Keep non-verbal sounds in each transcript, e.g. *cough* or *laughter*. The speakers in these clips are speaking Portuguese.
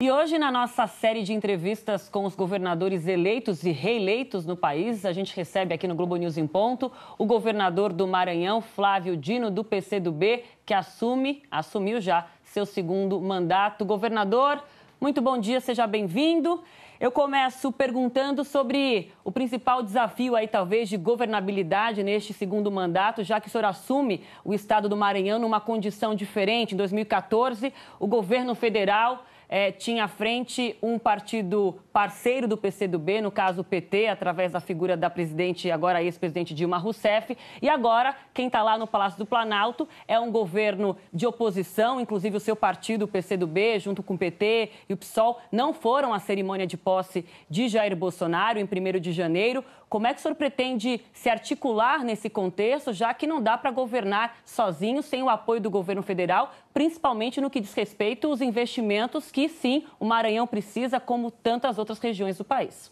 E hoje, na nossa série de entrevistas com os governadores eleitos e reeleitos no país, a gente recebe aqui no Globo News em Ponto o governador do Maranhão, Flávio Dino, do PCdoB, que assume, assumiu já seu segundo mandato. Governador, muito bom dia, seja bem-vindo. Eu começo perguntando sobre o principal desafio aí, talvez, de governabilidade neste segundo mandato, já que o senhor assume o estado do Maranhão numa condição diferente. Em 2014, o governo federal é, tinha à frente um partido parceiro do PCdoB, no caso o PT, através da figura da presidente, agora ex-presidente Dilma Rousseff. E agora, quem está lá no Palácio do Planalto é um governo de oposição, inclusive o seu partido, o PCdoB, junto com o PT e o PSOL, não foram à cerimônia de posse de Jair Bolsonaro em 1 de janeiro. Como é que o senhor pretende se articular nesse contexto, já que não dá para governar sozinho, sem o apoio do governo federal, principalmente no que diz respeito aos investimentos que, sim, o Maranhão precisa, como tantas outras outras regiões do país.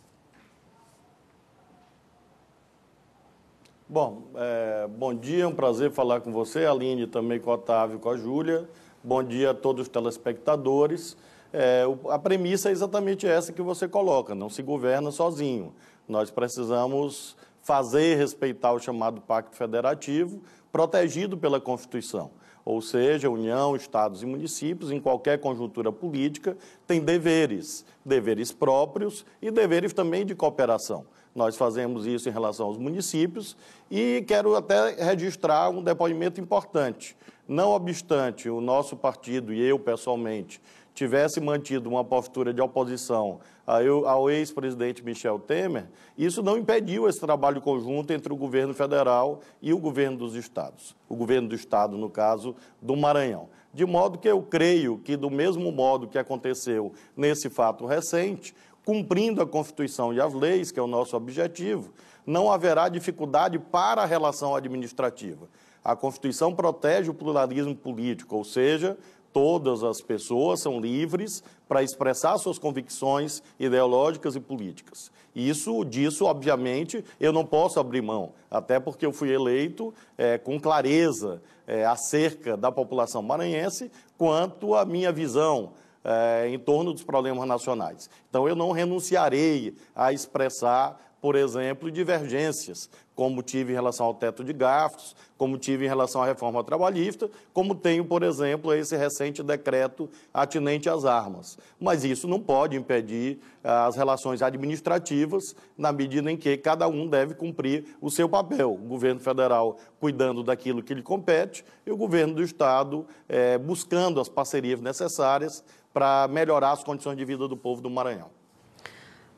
Bom, é, bom dia, é um prazer falar com você, Aline, também com o Otávio, com a Júlia. Bom dia a todos os telespectadores. É, a premissa é exatamente essa que você coloca, não se governa sozinho. Nós precisamos fazer respeitar o chamado Pacto Federativo, protegido pela Constituição ou seja, União, Estados e municípios, em qualquer conjuntura política, têm deveres, deveres próprios e deveres também de cooperação. Nós fazemos isso em relação aos municípios e quero até registrar um depoimento importante. Não obstante, o nosso partido e eu pessoalmente tivesse mantido uma postura de oposição ao ex-presidente Michel Temer, isso não impediu esse trabalho conjunto entre o governo federal e o governo dos estados. O governo do estado, no caso, do Maranhão. De modo que eu creio que, do mesmo modo que aconteceu nesse fato recente, cumprindo a Constituição e as leis, que é o nosso objetivo, não haverá dificuldade para a relação administrativa. A Constituição protege o pluralismo político, ou seja, todas as pessoas são livres para expressar suas convicções ideológicas e políticas. Isso, disso, obviamente, eu não posso abrir mão, até porque eu fui eleito é, com clareza é, acerca da população maranhense quanto à minha visão é, em torno dos problemas nacionais. Então, eu não renunciarei a expressar por exemplo, divergências, como tive em relação ao teto de gastos, como tive em relação à reforma trabalhista, como tenho, por exemplo, esse recente decreto atinente às armas. Mas isso não pode impedir ah, as relações administrativas, na medida em que cada um deve cumprir o seu papel. O governo federal cuidando daquilo que lhe compete e o governo do Estado é, buscando as parcerias necessárias para melhorar as condições de vida do povo do Maranhão.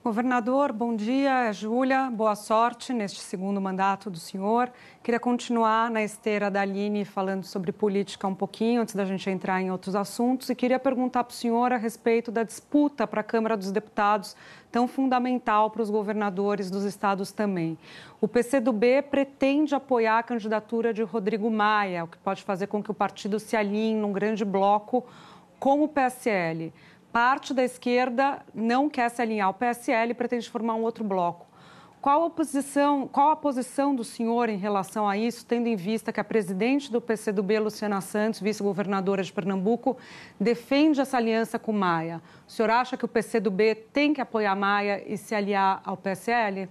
Governador, bom dia. Júlia, boa sorte neste segundo mandato do senhor. Queria continuar na esteira da Aline falando sobre política um pouquinho, antes da gente entrar em outros assuntos, e queria perguntar para o senhor a respeito da disputa para a Câmara dos Deputados, tão fundamental para os governadores dos estados também. O PCdoB pretende apoiar a candidatura de Rodrigo Maia, o que pode fazer com que o partido se alinhe num grande bloco com o PSL parte da esquerda não quer se alinhar ao PSL e pretende formar um outro bloco. Qual a, posição, qual a posição do senhor em relação a isso, tendo em vista que a presidente do PCdoB, Luciana Santos, vice-governadora de Pernambuco, defende essa aliança com Maia? O senhor acha que o PCdoB tem que apoiar Maia e se aliar ao PSL?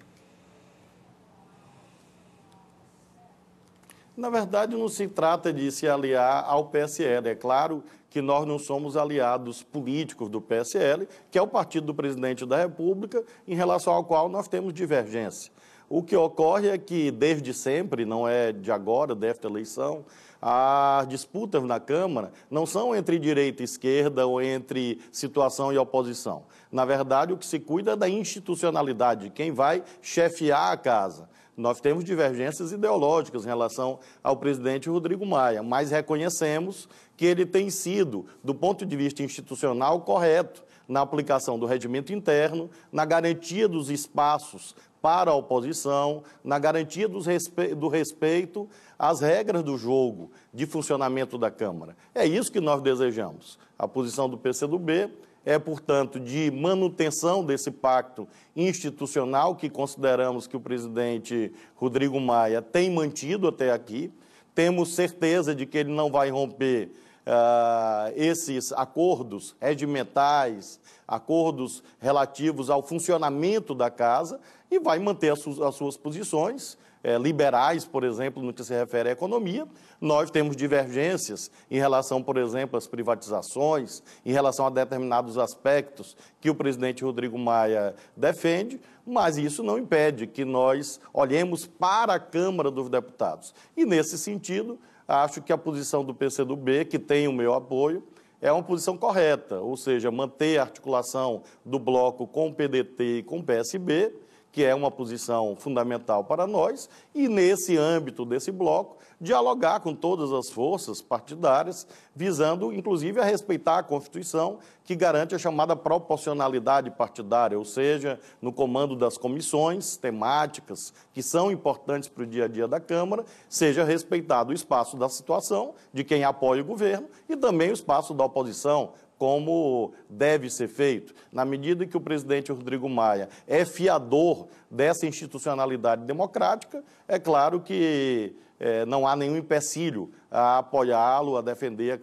Na verdade, não se trata de se aliar ao PSL. É claro que nós não somos aliados políticos do PSL, que é o partido do presidente da República, em relação ao qual nós temos divergência. O que ocorre é que, desde sempre, não é de agora, desta eleição, as disputas na Câmara não são entre direita e esquerda ou entre situação e oposição. Na verdade, o que se cuida é da institucionalidade, quem vai chefiar a casa. Nós temos divergências ideológicas em relação ao presidente Rodrigo Maia, mas reconhecemos que ele tem sido, do ponto de vista institucional, correto na aplicação do regimento interno, na garantia dos espaços para a oposição, na garantia respe... do respeito às regras do jogo de funcionamento da Câmara. É isso que nós desejamos. A posição do PCdoB é, portanto, de manutenção desse pacto institucional que consideramos que o presidente Rodrigo Maia tem mantido até aqui. Temos certeza de que ele não vai romper uh, esses acordos regimentais, acordos relativos ao funcionamento da casa e vai manter as suas, as suas posições é, liberais, por exemplo, no que se refere à economia, nós temos divergências em relação, por exemplo, às privatizações, em relação a determinados aspectos que o presidente Rodrigo Maia defende, mas isso não impede que nós olhemos para a Câmara dos Deputados. E, nesse sentido, acho que a posição do PCdoB, que tem o meu apoio, é uma posição correta, ou seja, manter a articulação do bloco com o PDT e com o PSB que é uma posição fundamental para nós, e nesse âmbito desse bloco, dialogar com todas as forças partidárias, visando inclusive a respeitar a Constituição, que garante a chamada proporcionalidade partidária, ou seja, no comando das comissões temáticas, que são importantes para o dia a dia da Câmara, seja respeitado o espaço da situação, de quem apoia o governo, e também o espaço da oposição, como deve ser feito, na medida que o presidente Rodrigo Maia é fiador dessa institucionalidade democrática, é claro que é, não há nenhum empecilho a apoiá-lo, a defender a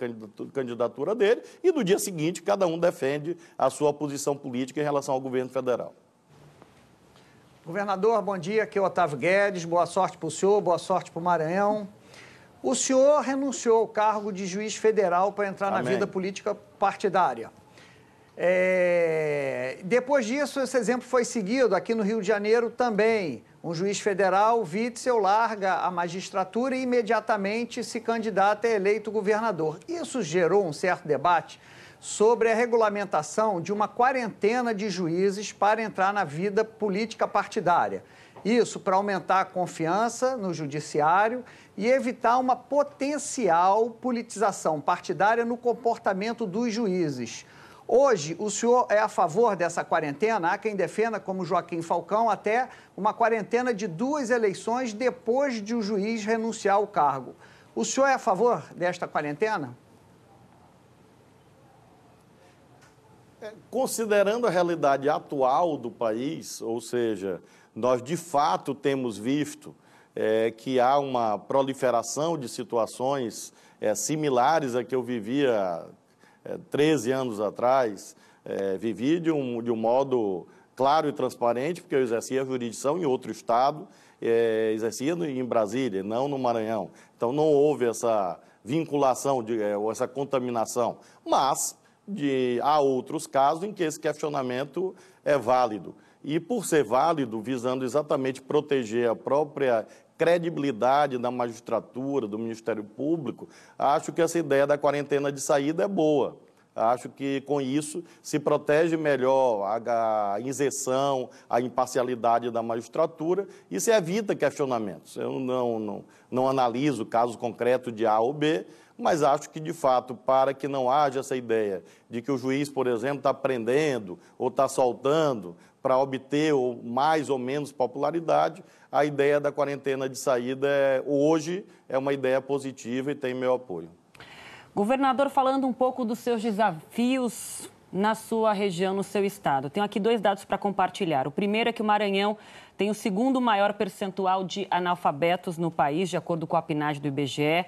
candidatura dele, e no dia seguinte cada um defende a sua posição política em relação ao governo federal. Governador, bom dia. Aqui é o Otávio Guedes. Boa sorte para o senhor, boa sorte para o Maranhão. O senhor renunciou ao cargo de juiz federal para entrar Amém. na vida política partidária. É... Depois disso, esse exemplo foi seguido aqui no Rio de Janeiro também. Um juiz federal, Witzel, larga a magistratura e imediatamente se candidata a eleito governador. Isso gerou um certo debate sobre a regulamentação de uma quarentena de juízes para entrar na vida política partidária. Isso para aumentar a confiança no judiciário e evitar uma potencial politização partidária no comportamento dos juízes. Hoje, o senhor é a favor dessa quarentena? Há quem defenda, como Joaquim Falcão, até uma quarentena de duas eleições depois de o juiz renunciar ao cargo. O senhor é a favor desta quarentena? É, considerando a realidade atual do país, ou seja, nós, de fato, temos visto é, que há uma proliferação de situações é, similares a que eu vivia é, 13 anos atrás. É, vivi de um, de um modo claro e transparente, porque eu exercia a jurisdição em outro estado, é, exercia em Brasília, não no Maranhão. Então, não houve essa vinculação de, é, ou essa contaminação. Mas de, há outros casos em que esse questionamento é válido e, por ser válido, visando exatamente proteger a própria credibilidade da magistratura, do Ministério Público, acho que essa ideia da quarentena de saída é boa. Acho que com isso se protege melhor a, isenção, a imparcialidade da magistratura e se evita questionamentos. Eu não, não, não analiso caso concreto de A ou B, mas acho que, de fato, para que não haja essa ideia de que o juiz, por exemplo, está prendendo ou está soltando para obter ou mais ou menos popularidade, a ideia da quarentena de saída é, hoje é uma ideia positiva e tem meu apoio. Governador, falando um pouco dos seus desafios na sua região, no seu estado. Tenho aqui dois dados para compartilhar. O primeiro é que o Maranhão tem o segundo maior percentual de analfabetos no país, de acordo com a PNAD do IBGE.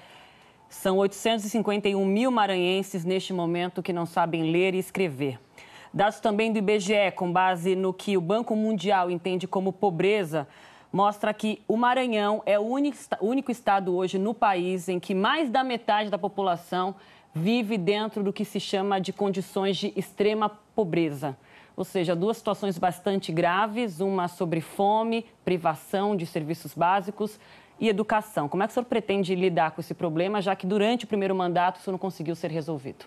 São 851 mil maranhenses neste momento que não sabem ler e escrever. Dados também do IBGE, com base no que o Banco Mundial entende como pobreza, mostra que o Maranhão é o único estado hoje no país em que mais da metade da população vive dentro do que se chama de condições de extrema pobreza. Ou seja, duas situações bastante graves: uma sobre fome, privação de serviços básicos e educação. Como é que o senhor pretende lidar com esse problema, já que durante o primeiro mandato isso não conseguiu ser resolvido?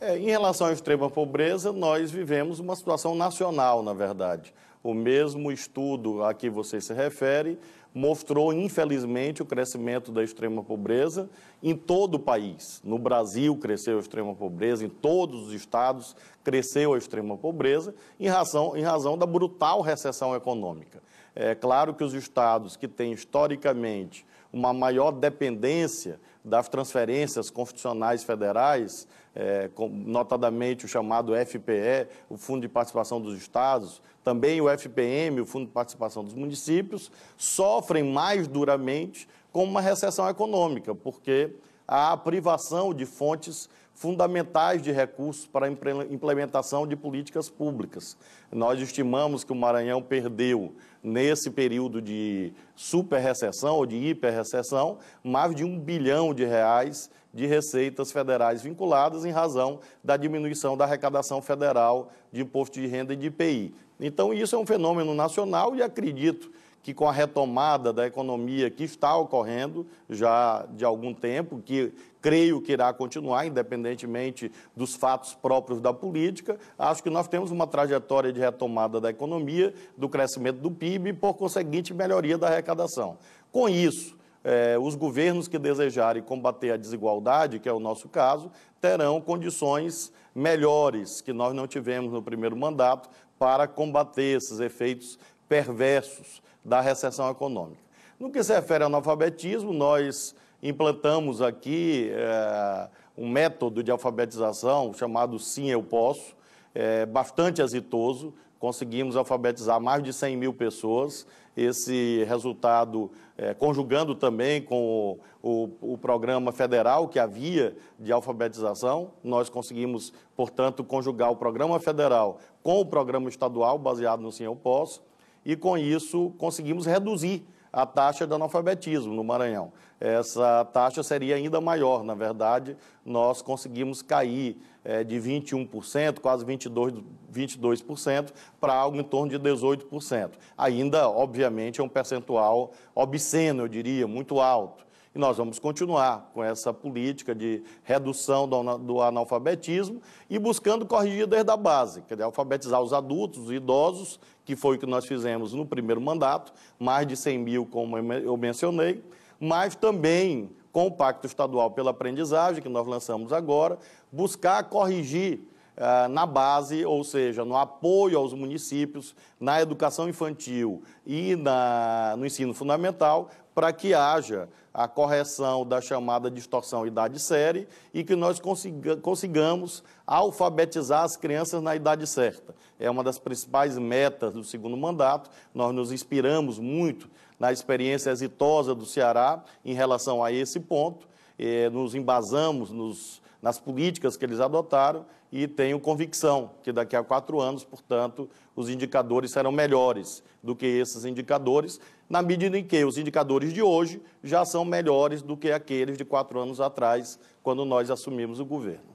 É, em relação à extrema pobreza, nós vivemos uma situação nacional, na verdade. O mesmo estudo a que você se refere mostrou, infelizmente, o crescimento da extrema pobreza em todo o país. No Brasil cresceu a extrema pobreza, em todos os estados cresceu a extrema pobreza, em razão, em razão da brutal recessão econômica. É claro que os estados que têm historicamente uma maior dependência das transferências constitucionais federais, é, notadamente o chamado FPE, o Fundo de Participação dos Estados, também o FPM, o Fundo de Participação dos Municípios, sofrem mais duramente como uma recessão econômica, porque há a privação de fontes fundamentais de recursos para a implementação de políticas públicas. Nós estimamos que o Maranhão perdeu, nesse período de super-recessão ou de hiper-recessão, mais de um bilhão de reais de receitas federais vinculadas em razão da diminuição da arrecadação federal de imposto de renda e de IPI. Então, isso é um fenômeno nacional e acredito que com a retomada da economia que está ocorrendo já de algum tempo, que creio que irá continuar, independentemente dos fatos próprios da política, acho que nós temos uma trajetória de retomada da economia, do crescimento do PIB e, por conseguinte, melhoria da arrecadação. Com isso, eh, os governos que desejarem combater a desigualdade, que é o nosso caso, terão condições melhores que nós não tivemos no primeiro mandato para combater esses efeitos perversos da recessão econômica. No que se refere ao analfabetismo, nós implantamos aqui é, um método de alfabetização chamado Sim Eu Posso, é, bastante exitoso. Conseguimos alfabetizar mais de 100 mil pessoas. Esse resultado, é, conjugando também com o, o, o programa federal que havia de alfabetização, nós conseguimos, portanto, conjugar o programa federal com o programa estadual, baseado no Sim Eu Posso e, com isso, conseguimos reduzir a taxa de analfabetismo no Maranhão. Essa taxa seria ainda maior, na verdade, nós conseguimos cair é, de 21%, quase 22%, 22% para algo em torno de 18%. Ainda, obviamente, é um percentual obsceno, eu diria, muito alto e nós vamos continuar com essa política de redução do analfabetismo e buscando corrigir desde a base, quer dizer, alfabetizar os adultos, os idosos, que foi o que nós fizemos no primeiro mandato, mais de 100 mil, como eu mencionei, mas também com o Pacto Estadual pela Aprendizagem, que nós lançamos agora, buscar corrigir ah, na base, ou seja, no apoio aos municípios, na educação infantil e na, no ensino fundamental, para que haja a correção da chamada distorção idade-série e que nós consiga, consigamos alfabetizar as crianças na idade certa. É uma das principais metas do segundo mandato. Nós nos inspiramos muito na experiência exitosa do Ceará em relação a esse ponto. Eh, nos embasamos, nos nas políticas que eles adotaram e tenho convicção que daqui a quatro anos, portanto, os indicadores serão melhores do que esses indicadores, na medida em que os indicadores de hoje já são melhores do que aqueles de quatro anos atrás, quando nós assumimos o governo.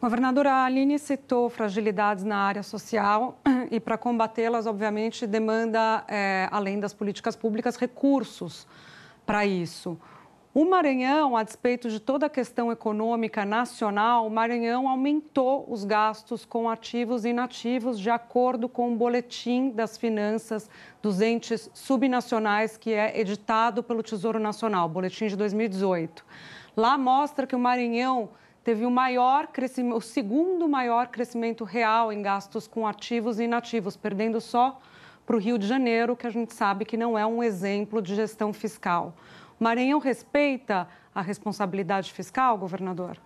Governadora Aline citou fragilidades na área social *clears throat* e, para combatê-las, obviamente, demanda, é, além das políticas públicas, recursos para isso. O Maranhão, a despeito de toda a questão econômica nacional, o Maranhão aumentou os gastos com ativos e inativos de acordo com o boletim das finanças dos entes subnacionais que é editado pelo Tesouro Nacional, boletim de 2018. Lá mostra que o Maranhão teve o maior crescimento, o segundo maior crescimento real em gastos com ativos e inativos, perdendo só para o Rio de Janeiro, que a gente sabe que não é um exemplo de gestão fiscal. Maranhão respeita a responsabilidade fiscal, governador?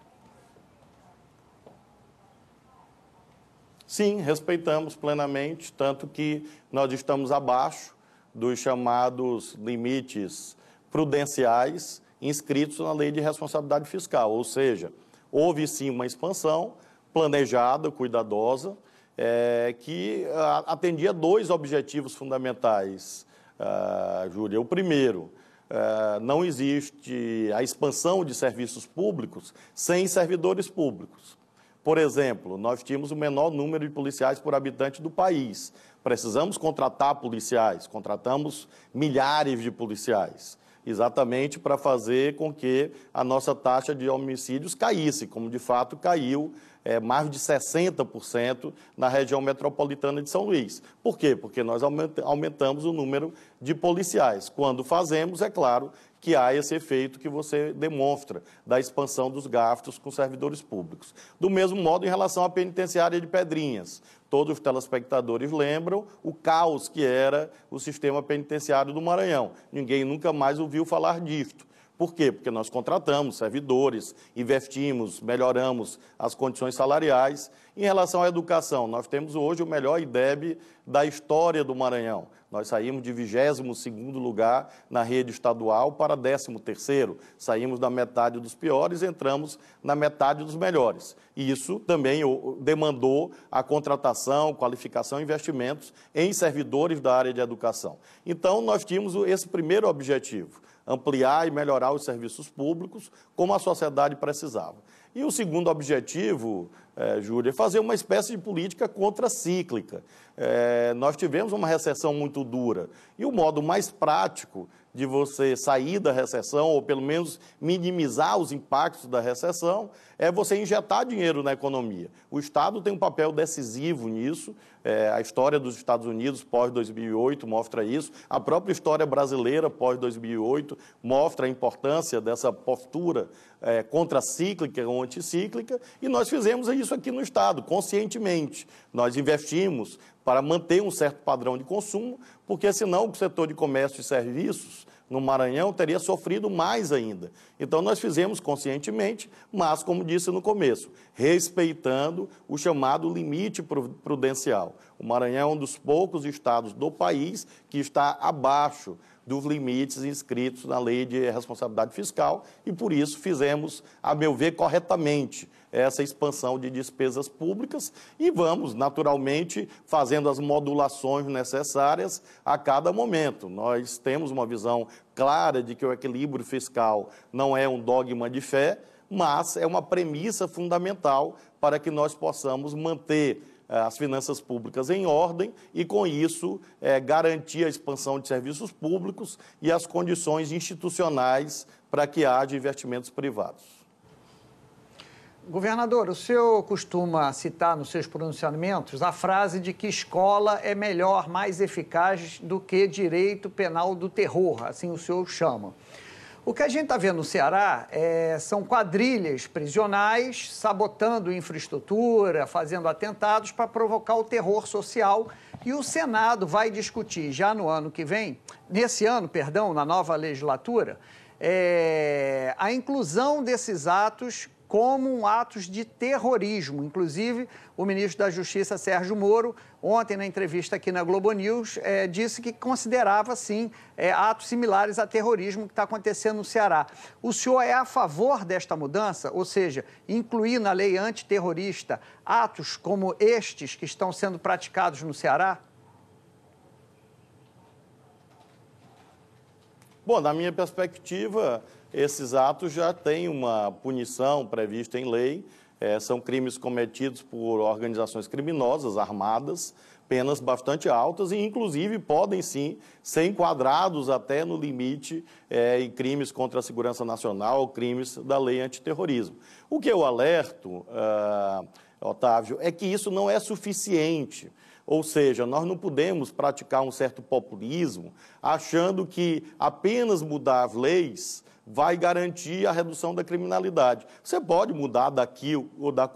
Sim, respeitamos plenamente, tanto que nós estamos abaixo dos chamados limites prudenciais inscritos na Lei de Responsabilidade Fiscal. Ou seja, houve sim uma expansão planejada, cuidadosa, é, que ah, atendia dois objetivos fundamentais, ah, Júlia. O primeiro, eh, não existe a expansão de serviços públicos sem servidores públicos. Por exemplo, nós tínhamos o menor número de policiais por habitante do país. Precisamos contratar policiais, contratamos milhares de policiais, exatamente para fazer com que a nossa taxa de homicídios caísse, como de fato caiu é, mais de 60% na região metropolitana de São Luís. Por quê? Porque nós aumentamos o número de policiais. Quando fazemos, é claro que há esse efeito que você demonstra da expansão dos gastos com servidores públicos. Do mesmo modo, em relação à penitenciária de Pedrinhas, todos os telespectadores lembram o caos que era o sistema penitenciário do Maranhão. Ninguém nunca mais ouviu falar disto. Por quê? Porque nós contratamos servidores, investimos, melhoramos as condições salariais em relação à educação, nós temos hoje o melhor IDEB da história do Maranhão. Nós saímos de 22º lugar na rede estadual para 13º. Saímos da metade dos piores, entramos na metade dos melhores. E isso também demandou a contratação, qualificação e investimentos em servidores da área de educação. Então, nós tínhamos esse primeiro objetivo, ampliar e melhorar os serviços públicos como a sociedade precisava. E o segundo objetivo, é, Júlia, é fazer uma espécie de política contracíclica. É, nós tivemos uma recessão muito dura e o modo mais prático de você sair da recessão, ou pelo menos minimizar os impactos da recessão, é você injetar dinheiro na economia. O Estado tem um papel decisivo nisso, é, a história dos Estados Unidos pós-2008 mostra isso, a própria história brasileira pós-2008 mostra a importância dessa postura é, contracíclica ou anticíclica, e nós fizemos isso aqui no Estado, conscientemente. Nós investimos para manter um certo padrão de consumo, porque senão o setor de comércio e serviços no Maranhão teria sofrido mais ainda. Então, nós fizemos conscientemente, mas, como disse no começo, respeitando o chamado limite prudencial. O Maranhão é um dos poucos estados do país que está abaixo dos limites inscritos na lei de responsabilidade fiscal e, por isso, fizemos, a meu ver, corretamente essa expansão de despesas públicas e vamos, naturalmente, fazendo as modulações necessárias a cada momento. Nós temos uma visão clara de que o equilíbrio fiscal não é um dogma de fé, mas é uma premissa fundamental para que nós possamos manter eh, as finanças públicas em ordem e, com isso, é, garantir a expansão de serviços públicos e as condições institucionais para que haja investimentos privados. Governador, o senhor costuma citar nos seus pronunciamentos a frase de que escola é melhor, mais eficaz do que direito penal do terror, assim o senhor chama. O que a gente está vendo no Ceará é, são quadrilhas prisionais sabotando infraestrutura, fazendo atentados para provocar o terror social. E o Senado vai discutir já no ano que vem, nesse ano, perdão, na nova legislatura, é, a inclusão desses atos como um atos de terrorismo. Inclusive, o ministro da Justiça, Sérgio Moro, ontem na entrevista aqui na Globo News, é, disse que considerava, sim, é, atos similares a terrorismo que está acontecendo no Ceará. O senhor é a favor desta mudança? Ou seja, incluir na lei antiterrorista atos como estes que estão sendo praticados no Ceará? Bom, da minha perspectiva, esses atos já têm uma punição prevista em lei, é, são crimes cometidos por organizações criminosas armadas, penas bastante altas e, inclusive, podem sim ser enquadrados até no limite é, em crimes contra a segurança nacional, crimes da lei antiterrorismo. O que eu alerto, ah, Otávio, é que isso não é suficiente. Ou seja, nós não podemos praticar um certo populismo achando que apenas mudar as leis vai garantir a redução da criminalidade. Você pode mudar daqui ou da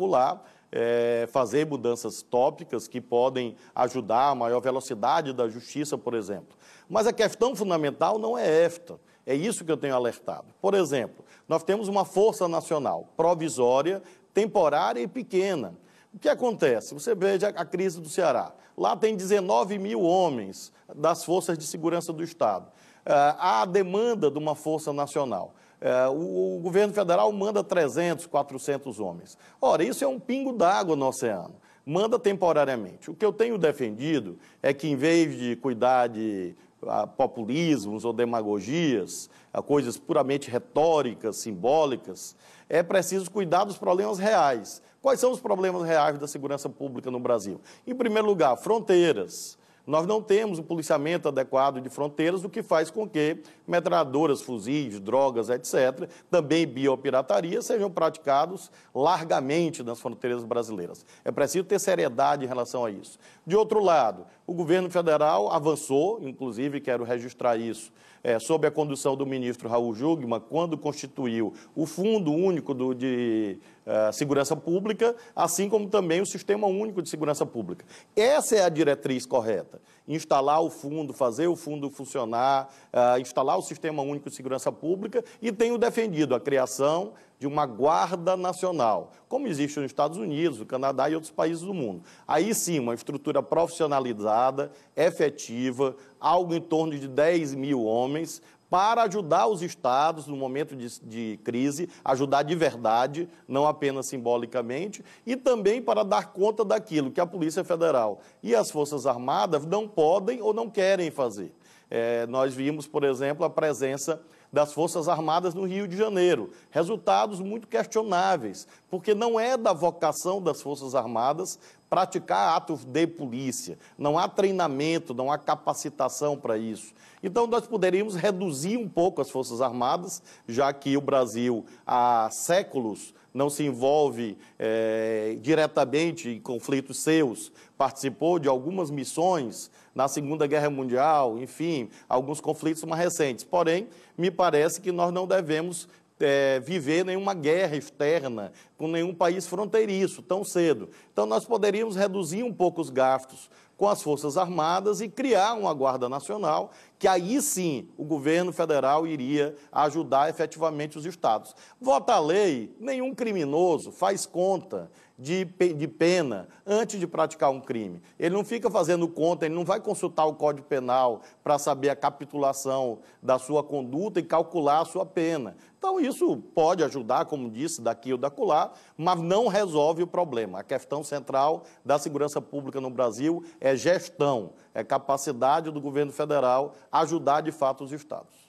é, fazer mudanças tópicas que podem ajudar a maior velocidade da justiça, por exemplo. Mas a questão fundamental não é EFTA. É isso que eu tenho alertado. Por exemplo, nós temos uma força nacional provisória, temporária e pequena. O que acontece? Você veja a crise do Ceará. Lá tem 19 mil homens das forças de segurança do Estado. Ah, há demanda de uma força nacional. Eh, o, o governo federal manda 300, 400 homens. Ora, isso é um pingo d'água no oceano manda temporariamente. O que eu tenho defendido é que, em vez de cuidar de ah, populismos ou demagogias, ah, coisas puramente retóricas, simbólicas, é preciso cuidar dos problemas reais. Quais são os problemas reais da segurança pública no Brasil? Em primeiro lugar, fronteiras. Nós não temos o um policiamento adequado de fronteiras, o que faz com que metralhadoras, fuzis, drogas, etc., também biopirataria, sejam praticados largamente nas fronteiras brasileiras. É preciso ter seriedade em relação a isso. De outro lado, o governo federal avançou, inclusive quero registrar isso, é, sob a condução do ministro Raul Jugman, quando constituiu o Fundo Único do, de é, Segurança Pública, assim como também o Sistema Único de Segurança Pública. Essa é a diretriz correta. Instalar o fundo, fazer o fundo funcionar, é, instalar o Sistema Único de Segurança Pública e tenho defendido a criação de uma guarda nacional, como existe nos Estados Unidos, no Canadá e outros países do mundo. Aí sim, uma estrutura profissionalizada, efetiva, algo em torno de 10 mil homens, para ajudar os estados no momento de, de, crise, ajudar de verdade, não apenas simbolicamente, e também para dar conta daquilo que a Polícia Federal e as Forças Armadas não podem ou não querem fazer. É, nós vimos, por exemplo, a presença das Forças Armadas no Rio de Janeiro. Resultados muito questionáveis, porque não é da vocação das Forças Armadas praticar atos de polícia. Não há treinamento, não há capacitação para isso. Então, nós poderíamos reduzir um pouco as Forças Armadas, já que o Brasil há séculos não se envolve é, diretamente em conflitos seus, participou de algumas missões na Segunda Guerra Mundial, enfim, alguns conflitos mais recentes. Porém, me parece que nós não devemos é, viver nenhuma guerra externa com nenhum país fronteiriço tão cedo. Então, nós poderíamos reduzir um pouco os gastos com as Forças Armadas e criar uma Guarda Nacional, que aí sim o governo federal iria ajudar efetivamente os estados. Vota a lei, nenhum criminoso faz conta de, de pena antes de praticar um crime. Ele não fica fazendo conta, ele não vai consultar o Código Penal para saber a capitulação da sua conduta e calcular a sua pena. Então, isso pode ajudar, como disse, daqui ou dacular, mas não resolve o problema. A questão central da segurança pública no Brasil é gestão, é capacidade do governo federal ajudar de fato os estados.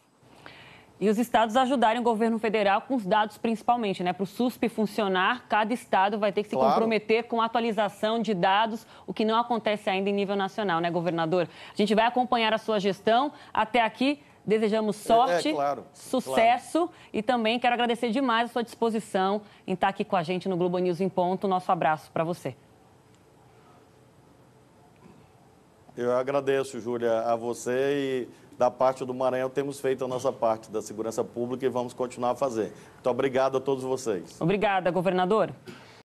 E os estados ajudarem o governo federal com os dados principalmente, né? Para o SUSP funcionar, cada estado vai ter que se claro. comprometer com a atualização de dados, o que não acontece ainda em nível nacional, né, governador? A gente vai acompanhar a sua gestão. Até aqui, desejamos sorte, é, é, claro, sucesso claro. e também quero agradecer demais a sua disposição em estar aqui com a gente no Globo News em Ponto. Nosso abraço para você. Eu agradeço, Júlia, a você e da parte do Maranhão temos feito a nossa parte da segurança pública e vamos continuar a fazer. Muito obrigado a todos vocês. Obrigada, governador.